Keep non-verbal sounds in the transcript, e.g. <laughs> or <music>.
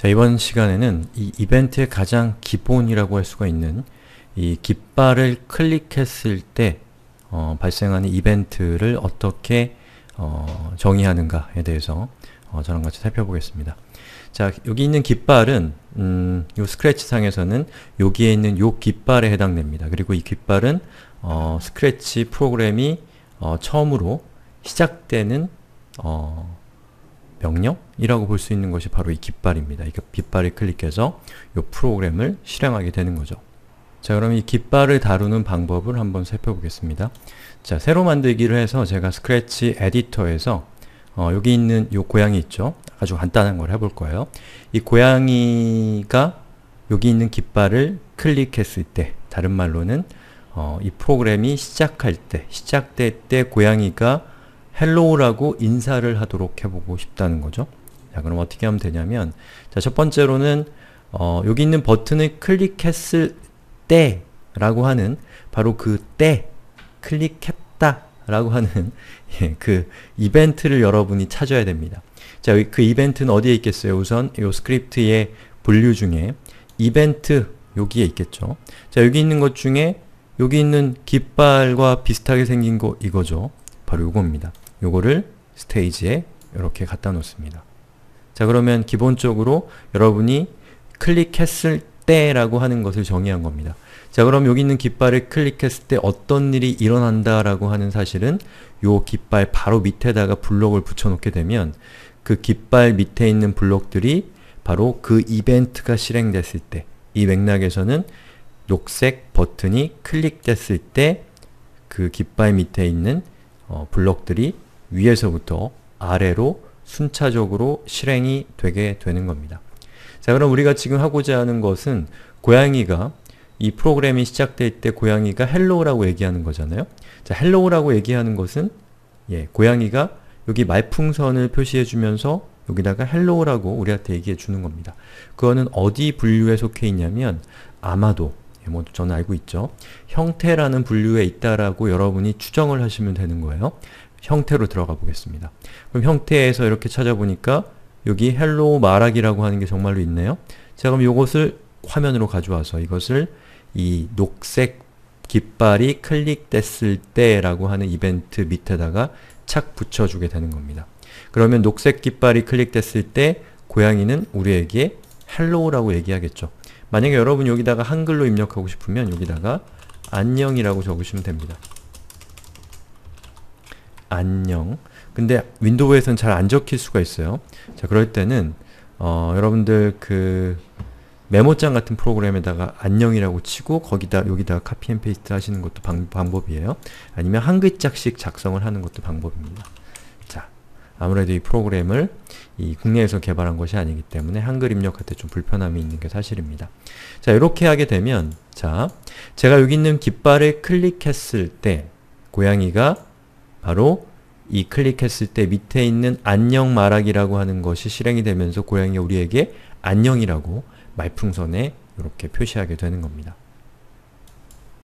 자, 이번 시간에는 이 이벤트의 가장 기본이라고 할 수가 있는 이 깃발을 클릭했을 때 어, 발생하는 이벤트를 어떻게 어, 정의하는가에 대해서 어, 저랑 같이 살펴보겠습니다. 자, 여기 있는 깃발은 음, 요 스크래치 상에서는 여기에 있는 요 깃발에 해당됩니다. 그리고 이 깃발은 어, 스크래치 프로그램이 어, 처음으로 시작되는 어, 명령이라고 볼 수 있는 것이 바로 이 깃발입니다. 이 깃발을 클릭해서 이 프로그램을 실행하게 되는 거죠. 자 그럼 이 깃발을 다루는 방법을 한번 살펴보겠습니다. 자 새로 만들기를 해서 제가 스크래치 에디터에서 어, 여기 있는 이 고양이 있죠? 아주 간단한 걸 해볼 거예요. 이 고양이가 여기 있는 깃발을 클릭했을 때 다른 말로는 어, 이 프로그램이 시작할 때, 시작될 때 고양이가 헬로우라고 인사를 하도록 해보고 싶다는 거죠. 자, 그럼 어떻게 하면 되냐면 자, 첫 번째로는 어, 여기 있는 버튼을 클릭했을 때 라고 하는 바로 그 때 클릭했다 라고 하는 <laughs> 예, 그 이벤트를 여러분이 찾아야 됩니다. 자, 그 이벤트는 어디에 있겠어요? 우선 이 스크립트의 분류 중에 이벤트 여기에 있겠죠. 자, 여기 있는 것 중에 여기 있는 깃발과 비슷하게 생긴 거 이거죠. 바로 요겁니다. 요거를 스테이지에 이렇게 갖다 놓습니다. 자 그러면 기본적으로 여러분이 클릭했을 때라고 하는 것을 정의한 겁니다. 자 그럼 여기 있는 깃발을 클릭했을 때 어떤 일이 일어난다라고 하는 사실은 요 깃발 바로 밑에다가 블록을 붙여놓게 되면 그 깃발 밑에 있는 블록들이 바로 그 이벤트가 실행됐을 때 이 맥락에서는 녹색 버튼이 클릭됐을 때 그 깃발 밑에 있는 어, 블록들이 위에서부터 아래로 순차적으로 실행이 되게 되는 겁니다. 자 그럼 우리가 지금 하고자 하는 것은 고양이가 이 프로그램이 시작될 때 고양이가 헬로우라고 얘기하는 거잖아요. 자 헬로우라고 얘기하는 것은 예 고양이가 여기 말풍선을 표시해주면서 여기다가 헬로우라고 우리한테 얘기해 주는 겁니다. 그거는 어디 분류에 속해 있냐면 아마도 예, 뭐 저는 알고 있죠. 형태라는 분류에 있다라고 여러분이 추정을 하시면 되는 거예요. 형태로 들어가 보겠습니다. 그럼 형태에서 이렇게 찾아보니까 여기 h e 말하기라고 하는 게 정말로 있네요. 자 그럼 이것을 화면으로 가져와서 이것을 이 녹색 깃발이 클릭됐을 때라고 하는 이벤트 밑에다가 착 붙여주게 되는 겁니다. 그러면 녹색 깃발이 클릭됐을 때 고양이는 우리에게 헬로우라고 얘기하겠죠. 만약에 여러분 여기다가 한글로 입력하고 싶으면 여기다가 안녕이라고 적으시면 됩니다. 안녕 근데 윈도우에서는잘 안 적힐 수가 있어요 자 그럴 때는 어, 여러분들 그 메모장 같은 프로그램에다가 안녕이라고 치고 거기다 여기다 카피 앤 페이스트 하시는 것도 방, 법이에요 아니면 한 글자씩 작성을 하는 것도 방법입니다. 자, 아무래도 이 프로그램을 이 국내에서 개발한 것이 아니기 때문에 한글 입력할 때 좀 불편함이 있는 게 사실입니다. 자, 이렇게 하게 되면 자, 제가 여기 있는 깃발을 클릭했을 때 고양이가 바로 이 클릭했을 때 밑에 있는 안녕 말하기라고 하는 것이 실행이 되면서 고양이가 우리에게 안녕이라고 말풍선에 이렇게 표시하게 되는 겁니다.